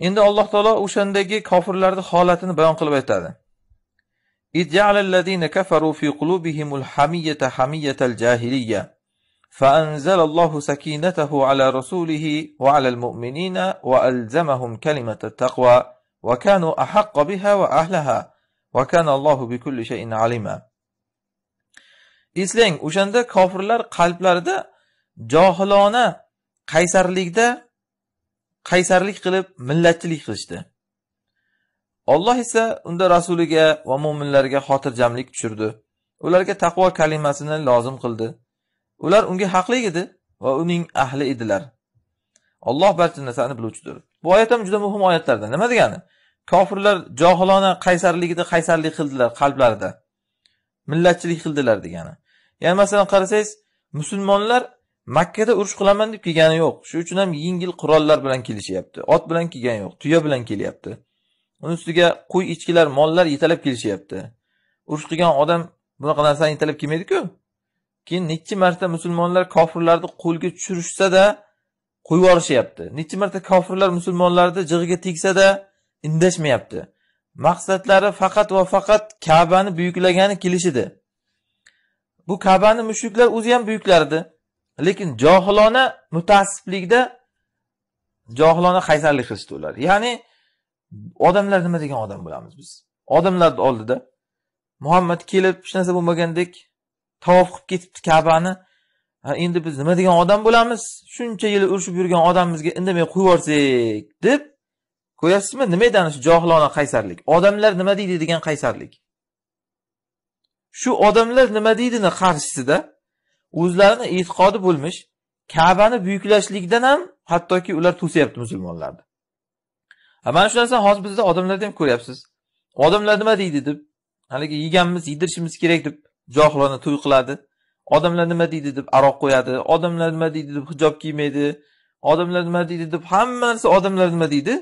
Endi Alloh taolo o'shandagi kofirlarning holatini bayon qilib aytadi. fi qulubihimul hamiyata hamiyatal فأنزل الله سكينته على رسوله وعلى المؤمنين وألزمهم كلمة التقوى وكانوا أحق بها وأهلها وكان الله بكل شيء عليما eslang o'shanda kofirlar qalblarida johilona qaysarlikda qaysarlik qilib millatchilik qilishdi olloh esa unda rasuliga va mo'minlarga xotirjamlik tushirdi ularga taqvo kalimasini lozim qildi ular unga haqli edi va uning ahli edilar olloh barcha narsani biluvchidir bu oyat ham juda muhim oyatlardan nima degani kofirlar johilona qaysarligida qaysarlik qildilar qalblarida millatchilik qildilar degani ya'ni masalan qarasangiz musulmonlar Makkada urush qilaman deb kelgani yo'q. Shuning uchun ham yengil qurollar bilan kelishyapti. Ot bilan kelgani yo'q, tuya bilan kelyapti. uni ustiga qo'y, echkilar, mollar yetalab kelishyapti. Urush qilgan odam bunaqa narsani yetalab kelmaydi-ku. Keyin necha marta musulmonlar kofirlarni qo'lga tushirishsada da qo'yib yuborishyapti. Necha marta kofirlar musulmonlarni jig'iga tegsada da indashmayapti. Maqsadlari faqat va faqat Ka'bani buyuklagani kelishidi. Bu Ka'bani mushuklar o'zi ham buyuklardi. lekin johilona mutaassiblikda johilona qaysarlik qilishdi ular ya'ni odamlar nima degan odam bo'lamiz biz odamlarni oldida muhammad kelib hech narsa bo'lmagandek tavof qilib ketibdi kabani endi biz nima degan odam bo'lamiz shuncha yil urushib yurgan odamimizga indamay qo'yib yuborsak deb ko'ryapsizmi nimaedi ana shu johilona qaysarlik odamlar nima deydi degan qaysarlik shu odamlar nima deydini qarshisida o'zlarini e'tiqodi bo'lmish kabani buyuklashlikdan ham hattoki ular to'sayapti musulmonlarni mana shu narsani hozir bizda odamlarda ham ko'ryapsiz odamlar nima deydi deb haligi yeganmiz yedirishimiz kerak deb johilona to'y qiladi odamlar nima deydi deb aroq qo'yadi odamlar nima deydi deb hijob kiymaydi odamlar nima deydi deb hamma narsa odamlar nima deydi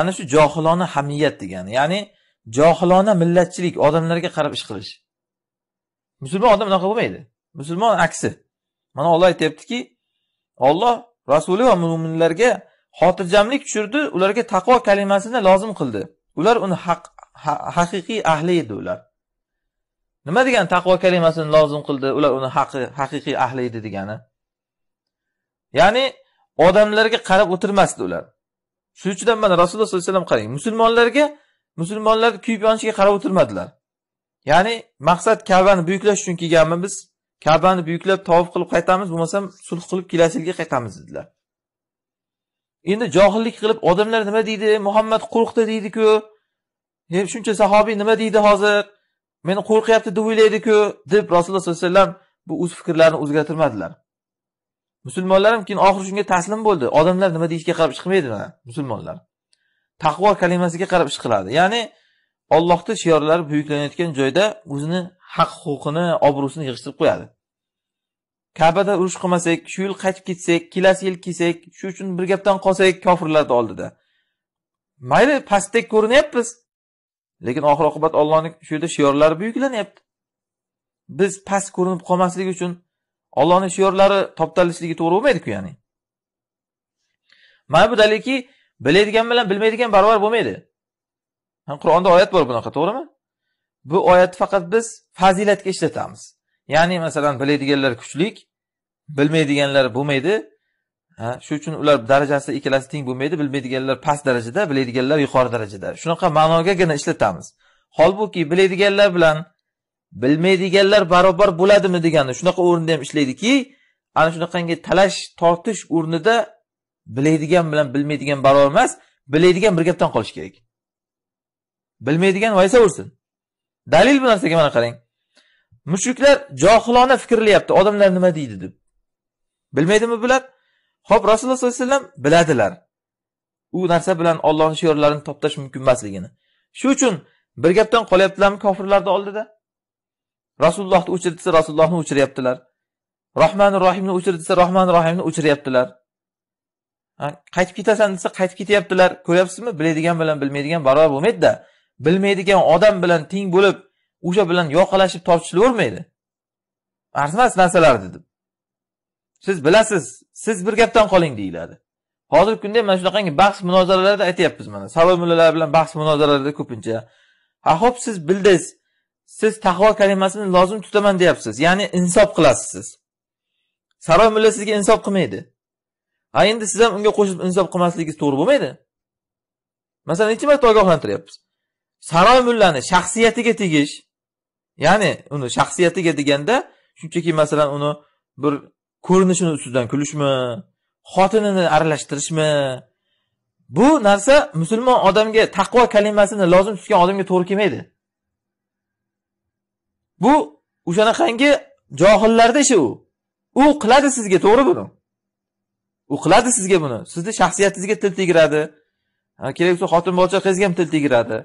ana shu johilona hamiyat degani ya'ni johilona millatchilik odamlarga qarab ish qilish musulmon odam unaqa bo'lmaydi musulmon aksi mana olloh aytyaptiki olloh rasuli va mo'minlarga xotirjamlik tushirdi ularga taqvo kalimasini lozim qildi ular uni haq haqiqiy ahli edi ular nima degani taqvo kalimasini lozim qildi ular uni haqi haqiqiy ahli edi degani ya'ni odamlarga qarab o'tirmasdi ular shuning uchun ham mana rasululloh sollallohu alayhi vasallam qarang musulmonlarga musulmonlar kuyib yonishiga qarab o'tirmadilar ya'ni maqsad kavbani buyuklash uchun kelganmi biz Kabani buyuklab tavob qilib qaytamiz, bo'lmasam sulh qilib kelasi yilga qaytamiz dedilar. Endi johillik qilib odamlar nima deydi? Muhammad qo'rqdi deydi-ku. shuncha sahobiy nima deydi hozir? Meni qo'rqyapti deb o'ylaydi-ku, deb Rasululloh sollallohu alayhi vasallam bu o'z fikrlarini o'zgartirmadilar. Musulmonlar ham keyin oxiri shunga taslim bo'ldi. Odamlar nima deyishiga qarab ish qilmaydi mana musulmonlar. Taqvo kalimasiga qarab ish qiladi. Ya'ni ollohni shiorlari buyuklanayotgan joyda o'zini haq huquqini obro'sini yig'ishtirib qo'yadi kabada urush qilmasak shu yil qaytib ketsak kelasi yil kelsak shu uchun bir gapdan qolsak kofirlarni oldida mayli pastdek ko'rinyapmiz lekin oxir oqibat ollohni shu yerda shiorlari buyuklanyapti biz past ko'rinib qolmaslik uchun ollohni shiorlari toptalishligi to'g'ri bo'lmaydiku ya'ni mana bu dalilki biladigan bilan bilmaydigan barobar bo'lmaydi qur'onda oyat bor bunaqa to'g'rimi bu oyatni faqat biz fazilatga ishlatamiz ya'ni masalan biladiganlar kuchlik bilmaydiganlar bo'lmaydi shu uchun ular darajasi ikkalasi teng bo'lmaydi bilmaydiganlar past darajada biladiganlar yuqori darajada shunaqa ma'nogagina ishlatamiz holbuki biladiganlar bilan bilmaydiganlar barobar bo'ladimi degani shunaqa o'rinda ham ishlaydiki ana shunaqangi talash tortish o'rnida biladigan bilan bilmaydigan barobar emas biladigan bir gapdan qolishi kerak bilmaydigan ursin dalil bu narsaga mana qarang mushuklar johilona fikrlayapti odamlar nima deydi deb bilmaydimi bular ho'p rasululloh sollallohu alayhi vasallam biladilar u narsa bilan ollohni shiorlarini toptash mumkin emasligini shu uchun bir gapdan qolyaptilarmi kofirlarni oldida rasulullohni o'chir desa rasulullohni o'chiryaptilar rohmanu rohimni o'chir desa rohmanu rohimni o'chiryaptilar qaytib ketasan desa qaytib ketyaptilar ko'ryapsizmi biladigan bilan bilmaydigan barobar bo'lmaydida bilmaydigan odam bilan teng bo'lib o'sha bilan yoqalashib tortishilavermaydi arzimas narsalar deb siz bilasiz siz bir gapdan qoling deyiladi hozirgi kunda mana shunaqangi bahs munozaralarda aytyapmiz mana savol mullalar bilan bahs munozaralarda ko'pincha ha ho'p siz bildiz siz taqvo kalimasini lozim tutaman deyapsiz ya'ni insof qilasiz siz saroy mulla sizga insof qilmaydi a endi siz ham unga qo'shilib insof qilmasligingiz to'g'ri bo'lmaydi masalan necha marta ogohlantiryapmiz saroy mullani shaxsiyatiga tegish ya'ni uni shaxsiyatiga deganda shunchaki masalan uni bir ko'rinishini ustidan kulishmi xotinini aralashtirishmi bu narsa musulmon odamga taqvo kalimasini lozim tutgan odamga to'g'ri kelmaydi bu o'shanaqangi johillarda ishi u u qiladi sizga to'g'ri buni u qiladi sizga buni sizni shaxsiyatingizga til tegiradi kerak bo'lsa xotin bolcha qizga ham til tegiradi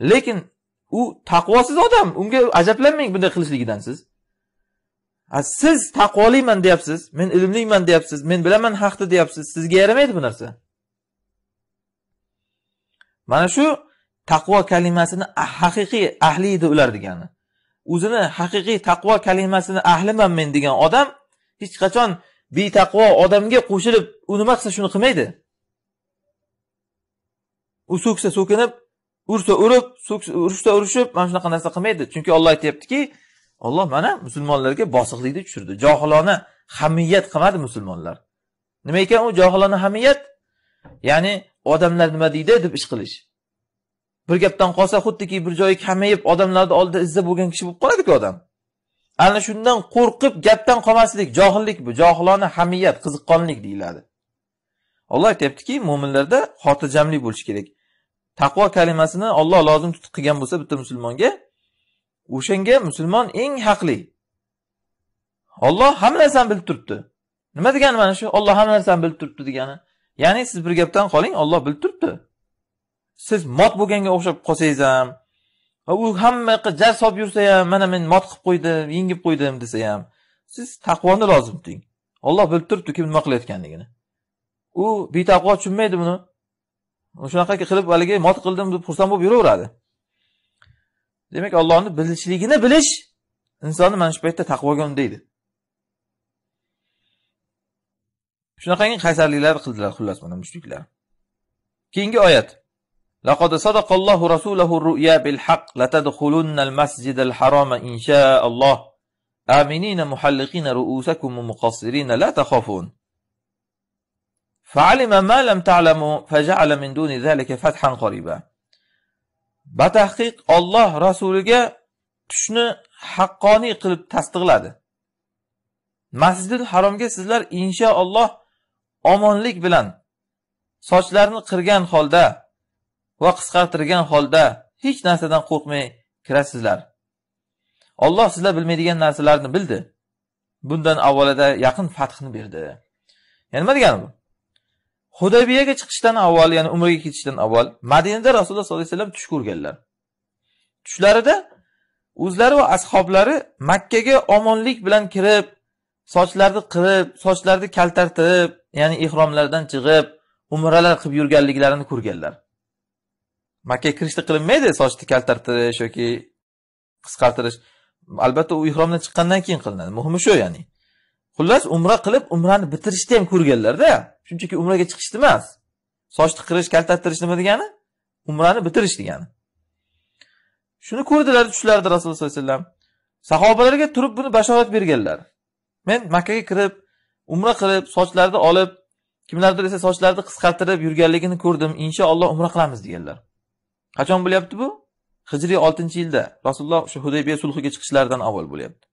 lekin u taqvosiz odam unga ajablanmang bunday qilishligidan siz siz taqvoliman deyapsiz men ilmliman deyapsiz men bilaman haqni deyapsiz sizga yaramaydi bu narsa mana shu taqvo kalimasini haqiqiy ahli edi ular degani o'zini haqiqiy taqvo kalimasini ahliman men degan odam hech qachon betaqvo odamga qo'shilib u nima qilsa shuni qilmaydi u so'ksa so'kinib ursa urib urushda urushib mana shunaqa narsa qilmaydi chunki olloh aytyaptiki olloh mana musulmonlarga bosiqlikni tushirdi johilona hamiyat qilmadi musulmonlar nima ekan u johilona hamiyat ya'ni odamlar nima deydi deb ish qilish bir gapdan qolsa xuddiki bir joyi kamayib odamlarni oldida izza bo'lgan kishi bo'lib qoladiku odam ana shundan qo'rqib gapdan qolmaslik johillik bu johilona hamiyat qiziqqonlik deyiladi olloh aytyaptiki mo'minlarda xotirjamlik bo'lishi kerak taqvo kalimasini Alloh lozim tutib qilgan bo'lsa bitta musulmonga o'shanga musulmon eng haqli. Alloh hamma narsani bilib turibdi. Nima degani mana shu Alloh hamma narsani bilib turibdi degani? Ya'ni siz bir gapdan qoling, Alloh bilib turibdi. Siz mot bo'lganga o'xshab qolsangiz ham, va u hamma jar solib yursa ham, mana men mot qilib qo'ydim, yengib qo'ydim desa ham, siz taqvoni lozim tuting. Alloh bilib turibdi kim nima qilayotganligini. U betaqvo tushunmaydi buni. shunaqa qilib haligi mot qildim deb xursand bo'lib yuraveradi demak allohni bilishligini bilish insonni mana shu paytda taqvoga undaydi shunaqangi qaysarliklar qildilar xullas mana mushriklar keyingi oyat لقد صدق الله رسوله الرؤيا بالحق لتدخلن المسجد الحرام إن شاء الله آمنين محلقين رؤوسكم ومقصرين لا تخافون فعلم ما لم تعلموا فجعل من دون ذلك فتحا قريبا batahqiq Alloh rasuliga tushni haqqoniy qilib tasdiqladi masjidil haromga sizlar inshaalloh omonlik bilan sochlarni qirgan holda va qisqartirgan holda hech narsadan qo'rqmay kirasizlar Alloh sizlar bilmaydigan narsalarni bildi bundan avvalida yaqin fathni berdi ya'ni nima degani bu hudaybiyaga chiqishdan avval ya'ni umraga ketishdan avval madinada rasululloh sollallohu alayhi vasallam tush ko'rganlar tushlarida o'zlari va ashoblari makkaga omonlik bilan kirib sochlarni qirib sochlarni kaltartirib ya'ni ehromlardan chiqib umralar qilib yurganliklarini ko'rganlar makkaga kirishda qilinmaydi sochni kaltartirish yoki qisqartirish albatta u ehromdan chiqqandan keyin qilinadi muhimi shu ya'ni xullas umra qilib umrani bitirishni ham ko'rganlarda shunchaki umraga chiqishni emas soch tiqirish kaltattirish nima degani umrani bitirish degani shuni ko'rdilar tushlarida rasululloh sallallohu alayhi vasallam sahobalarga turib buni bashorat berganlar men makkaga kirib umra qilib sochlarni olib kimlardir esa sochlarini qisqartirib yurganligini ko'rdim inshaalloh umra qilamiz deganlar qachon bo'lyapti bu hijriy oltinchi yilda rasululloh shu hudaybiya sulhiga chiqishlaridan avval bo'lyapti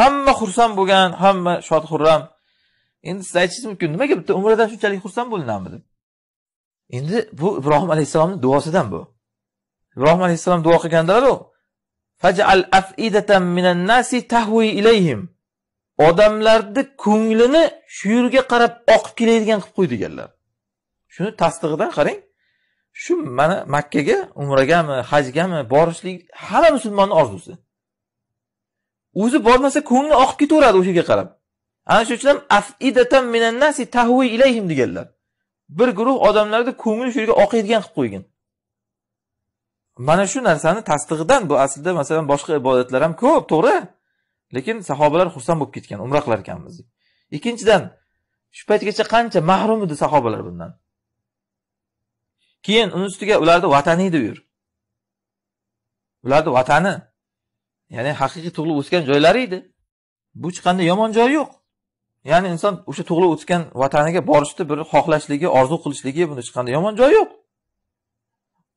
hamma xursand bo'lgan hamma shod xurram endi siz aytishingiz mumkin nimaga bitta umradan shunchalik xursand bo'linadimi deb endi bu ibrohim alayhissalomni duosidan bu ibrohim alayhissalom duo qilgandilaru fajal afidatan minan nasi ilayhim odamlarni ko'nglini shu yerga qarab oqib kelaydigan qilib qo'y deganlar shuni tasdig'idan qarang shu mana makkaga umragami hajgami borishlik hamma musulmonni orzusi o'zi bormasa ko'ngli oqib ketaveradi o'sha yerga qarab ana shuning uchun ham afidatan minan nasi tahvi ilayhim deganlar bir guruh odamlarni ko'ngli shu yerga oqaydigan qilib qo'ygan mana shu narsani tasdig'idan bu aslida masalan boshqa ibodatlar ham ko'p to'g'ri lekin sahobalar xursand bo'lib ketgan umra qilar ekanmiz ikkinchidan shu paytgacha qancha mahrum edi sahobalar bundan keyin uni ustiga ularni vatani edi u yer ularni vatani ya'ni haqiqiy tug'ilib o'sgan joylari edi bu hech qanday yomon joyi yo'q ya'ni inson o'sha tug'ilib o'sgan vataniga borishni bir xohlashligi orzu qilishligi buni hech qanday yomon joyi yo'q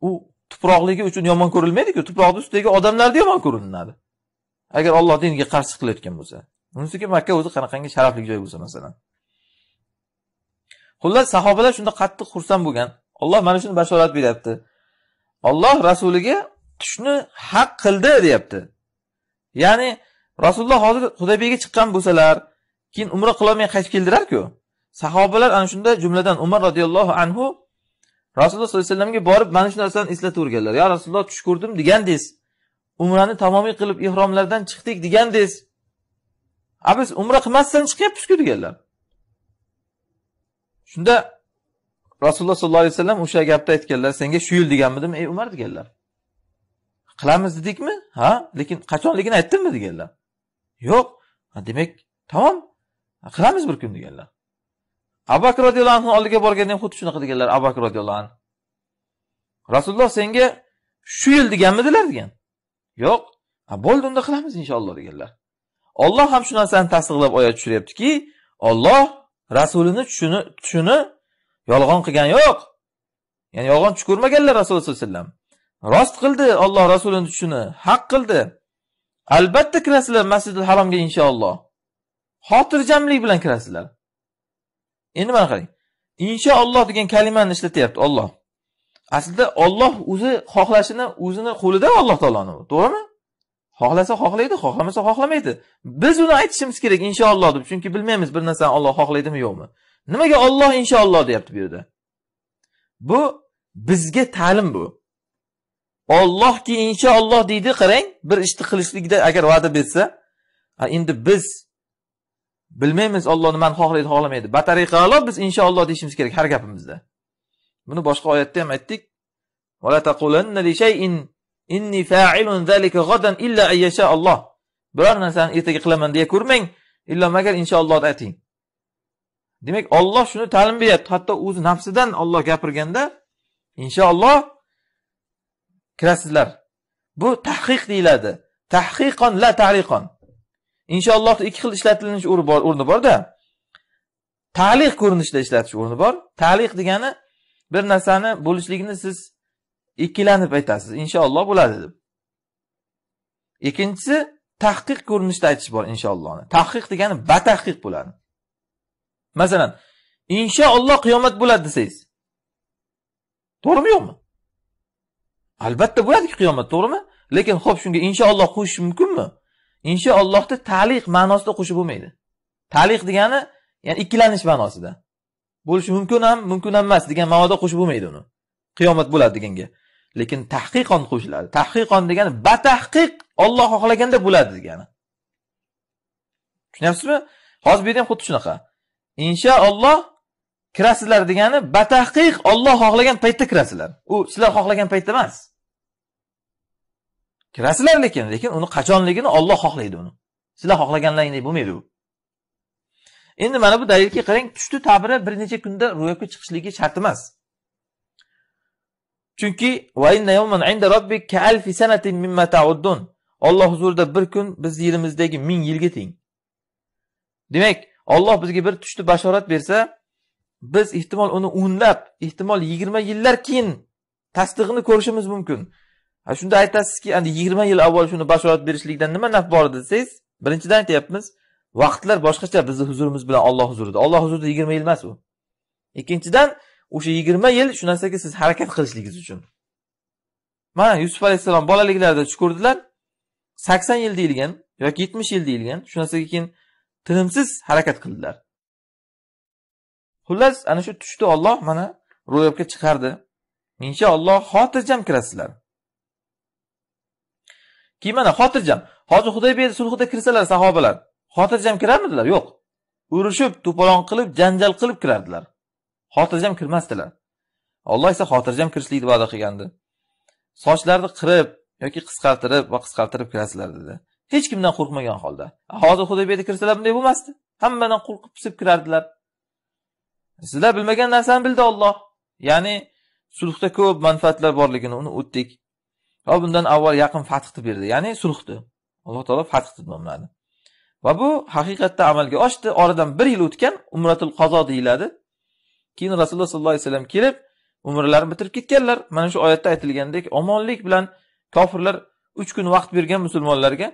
u tuproqligi uchun yomon ko'rilmaydiku tuproqni ustidagi odamlarni yomon ko'rinadi agar olloh diniga qarshi qilayotgan bo'lsa bunisiga makka o'zi qanaqangi sharafli joy bo'lsa masalan xullas sahobalar shunda qattiq xursand bo'lgan olloh mana shuni bashorat beryapti olloh rasuliga tushni haq qildi deyapti ya'ni rasululloh hozir hudaybiyga chiqqan bo'lsalar keyin umra qilolmay qaytib keldilarku ku Sahobalar ana shunda jumladan Umar radhiyallohu anhu Rasululloh sollallohu alayhi vasallamga borib mana shu narsani eslataverganlar. Ya Rasululloh tush ko'rdim degandiz. Umrani tamomiy qilib ihromlardan chiqdik degandiz. A biz umra qilmasdan chiqyapmiz-ku deganlar. Shunda Rasululloh sollallohu alayhi vasallam o'sha gapni aytganlar, senga shu yil deganmidim, ey Umar deganlar. Qilamiz dedikmi? Ha, lekin qachonligini aytdimmi deganlar. Yo'q. demak, tamom. qilamiz bir kun deganlar abu bakr roziyallohu anhu oldiga borganda ham xuddi shunaqa deganlar abu bakr roziyallohu anhu rasululloh senga shu yil deganmidilar degan yo'q bo'ldi unda qilamiz inshaalloh deganlar olloh ham shu narsani tasdiqlab oyat tushiryaptiki olloh rasulini tushini tushini yolg'on qilgani yo'q ya'ni yolg'on tush ko'rmaganlar rasululloh sallallohu alayhi vasallam rost qildi olloh rasulini tushini haq qildi albatta kirasizlar masjidil haromga inshaalloh xotirjamlik bilan kirasizlar endi mana qarang inshaalloh degan kalimani ishlatyapti olloh aslida olloh o'zi xohlashini o'zini qo'lida alloh taoloni to'g'rimi xohlasa xohlaydi xohlamasa xohlamaydi biz uni aytishimiz kerak inshaalloh deb chunki bilmaymiz bir narsani olloh xohlaydimi yo'qmi nimaga olloh inshaalloh deyapti bu yerda bu bizga ta'lim bu ollohki inshaalloh deydi qarang bir ishni qilishlikda agar va'da bersa endi biz bilmaymiz olloh nimani xohlaydi xohlamaydi batariqalo biz inshaalloh deyishimiz kerak har gapimizda buni boshqa oyatda ham aytdik alloh biror narsani ertaga qilaman deya ko'rmang illo magar inshaalloh ayting demak olloh shuni ta'lim beryapti hatto o'zi nafsidan olloh gapirganda inshaalloh kirasizlar bu tahqiq deyiladi tahqiqon la tariqon inshaalloh ikki xil ishlatilish o'rni borda taliq ko'rinishida ishlatish o'rni bor taliq degani bir narsani bo'lishligini siz ikkilanib aytasiz inshaalloh bo'ladi deb ikkinchisi tahqiq ko'rinishda aytish bor inshaallohni tahqiq degani batahqiq bo'ladi masalan inshaalloh qiyomat bo'ladi desangiz to'g'rimi yo'qmi albatta bo'ladiku qiyomat to'g'rimi lekin ho'p shunga inshaalloh qo'shish mumkinmi mü? inshaallohni taliq ma'nosida qo'shib bo'lmaydi taliq degani ya'ni ikkilanish ma'nosida bo'lishi mumkin ham mumkin ham emas degan ma'noda qo'shib bo'lmaydi uni qiyomat bo'ladi deganga lekin tahqiqon qo'shiladi tahqiqon degani batahqiq olloh xohlaganda bo'ladi degani tushunyapsizmi hozir bu yerda ham xuddi shunaqa inshaalloh kirasizlar degani batahqiq olloh xohlagan paytda kirasizlar u sizlar xohlagan paytda emas kirasizlar lekin lekin uni qachonligini Alloh xohlaydi uni sizlar xohlaganlaringdek bo'lmaydi u endi mana bu dalilga qarang tushni ta'biri bir necha kunda ro'yobga chiqishligi shart emas chunki Alloh huzurida bir kun biz yilimizdagi ming yilga teng demak Alloh bizga bir tushni bashorat bersa biz ehtimol uni o'nlab ehtimol yigirma yillar keyin tasdig'ini ko'rishimiz mumkin shunda aytasizki endi yigirma yil avval shuni bashorat berishlikdan nima naf bor desangiz birinchidan aytyapmiz vaqtlar boshqacha bizni huzurimiz bilan olloh huzurida olloh huzurida yigirma yil emas u ikkinchidan o'sha yigirma yil shu narsaga siz harakat qilishligingiz uchun mana yusuf alayhissalom bolaliklarida tush ko'rdilar sakson yil deyilgan yoki yetmish yil deyilgan shu narsaga keyin tinimsiz harakat qildilar xullas ana shu tushda olloh mana ro'yobga chiqardi inshaalloh xotirjam kirasizlar keyin mana xotirjam hozir berdi sulhida kirsalar sahobalar xotirjam kirarmidilar yo'q urushib to'polon qilib janjal qilib kirardilar xotirjam kirmasdilar alloh esa xotirjam kirishlikni va'da qilgandi sochlarni qirib yoki qisqartirib va qisqartirib kirasizlar dedi hech kimdan qo'rqmagan holda hozir berdi kirsalar bunday bo'lmasdi hammadan qo'rqib pisib kirardilar sizlar bilmagan narsani bildi olloh ya'ni sulhda ko'p manfaatlar borligini uni o'tdik va bundan avval yaqin fathni berdi ya'ni sulhni alloh taolo fathni nomladi va bu haqiqatda amalga oshdi oradan bir yil o'tgan umratul qazo deyiladi keyin rasululloh sollallohu alayhi vasallam kelib umrlarini bitirib ketganlar mana shu oyatda aytilgandek omonlik bilan kofirlar uch kun vaqt bergan musulmonlarga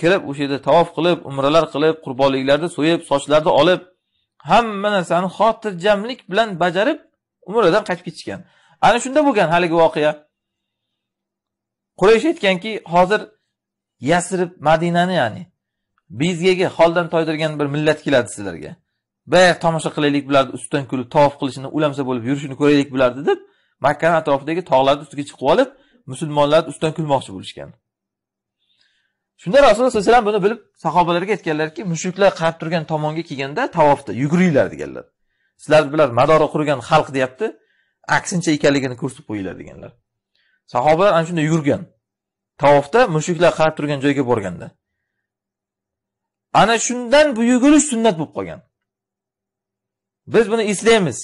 kirib o'sha yerda tavof qilib umralar qilib qurbonliklarni so'yib sochlarni olib hamma narsani xotirjamlik bilan bajarib umradan qaytib ketishgan ana shunda bo'lgan haligi voqea quraysh aytganki hozir yasrib madinani ya'ni bezgaga holdan toydirgan bir millat keladi sizlarga bayaq tomosha qilaylik bularni ustidan kulib tavof qilishini ulamsa bo'lib yurishini ko'raylik bularni deb makkani atrofidagi tog'larni ustiga chiqib olib musulmonlarni ustidan kulmoqchi bo'lishgan shunda rasululloh sallallohu alayhi vasallam buni bilib sahobalarga aytganlarki mushriklar qarab turgan tomonga kelganda tavofda yuguringlar deganlar sizlar bular madori qurgan xalq deyapti aksincha ekanligini ko'rsatib qo'yinglar deganlar Sahobalar ana shunday yurgan. Tavofda mushuklar qarab turgan joyga borganda. Ana shundan bu yugurish sunnat bo'lib qolgan. Biz buni eslaymiz.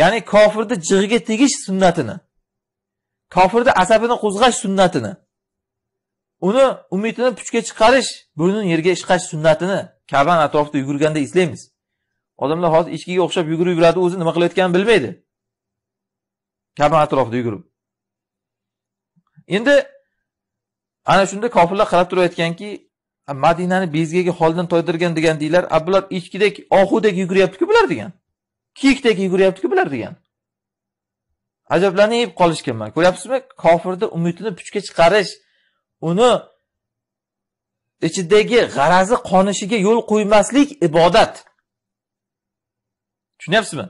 Ya'ni kofirni jig'iga tegish sunnatini. Kofirni asabini qo'zg'ash sunnatini. Uni umidini puchga chiqarish, burnini yerga ishqash sunnatini Ka'bani atrofida yugurganda eslaymiz. Odamlar hozir echkiga o'xshab yugurib yuradi, o'zi nima qilayotganini bilmaydi. Ka'ba atrofida yugurib. endi ana shunda kofirlar qarab aytganki madinani bezgagi holdan toydirgan degan deylar a bular echkidek ohudek yuguryaptiku bular degan kiyikdek yuguryaptiku bular degan ajablanib qolishganman ko'ryapsizmi kofirni umidini puchga chiqarish uni ichidagi g'arazi qonishiga yo'l qo'ymaslik ibodat tushunyapsizmi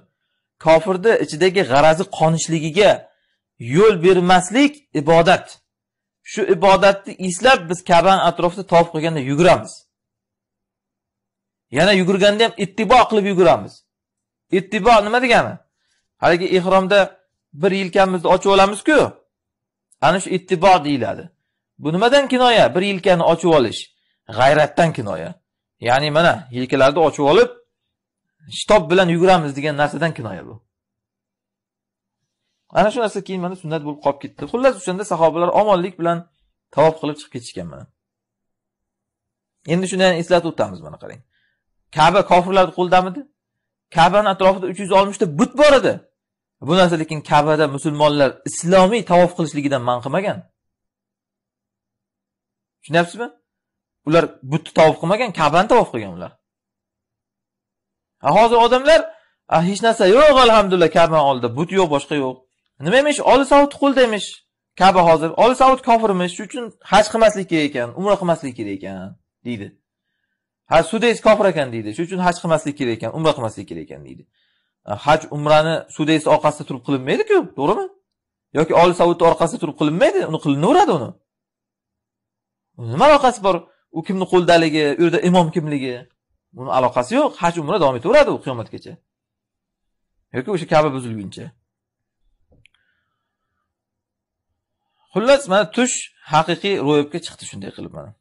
kofirni ichidagi g'arazi qonishligiga yo'l bermaslik ibodat shu ibodatni eslab biz kabani atrofida tovof qilganda yuguramiz yana yugurganda ham ittibo qilib yuguramiz ittibo nima degani haligi ehromda bir yelkamizni ochib olamizku ana shu ittibo deyiladi bu nimadan kinoya bir yelkani ochib olish g'ayratdan kinoya ya'ni mana yelkalarni ochib olib shitob bilan yuguramiz degan narsadan kinoya bu ana shu narsa keyin mana sunnat bo'lib qolib ketdi xullas o'shanda sahobalar omonlik bilan tavob qilib chiqib ketishgan mana endi shuni eslatib o'tamiz mana qarang kaba kofirlarni qo'lidamidi kabani atrofida uch yuz oltmishta but bor edi bu narsa lekin kabada musulmonlar islomiy tavof qilishligidan man qilmagan tushunyapsizmi ular butni tavof qilmagan kabani tavof qilgan ular hozir odamlar ah, hech narsa yo'q alhamdulillah kabani oldida but yo'q boshqa yo'q nima emish oli savut qo'lda emish kaba hozir oli savut kofirmish shuning uchun haj qilmaslik kerak ekan umra qilmaslik kerak ekan deydi ha sudeys kofir ekan deydi shuning uchun haj qilmaslik kerak ekan umra qilmaslik kerak ekan deydi haj umrani sudeys orqasida turib qilinmaydiku to'g'rimi yoki oli savutni orqasida turib qilinmaydi uni qilinaveradi uni nima aloqasi bor u kimni qo'lidaligi u yerda imom kimligi buni aloqasi yo'q haj umra davom etaveradi u qiyomatgacha yoki o'sha kaba buzilguncha xullas mana tush haqiqiy ro'yobga chiqdi shunday qilib mana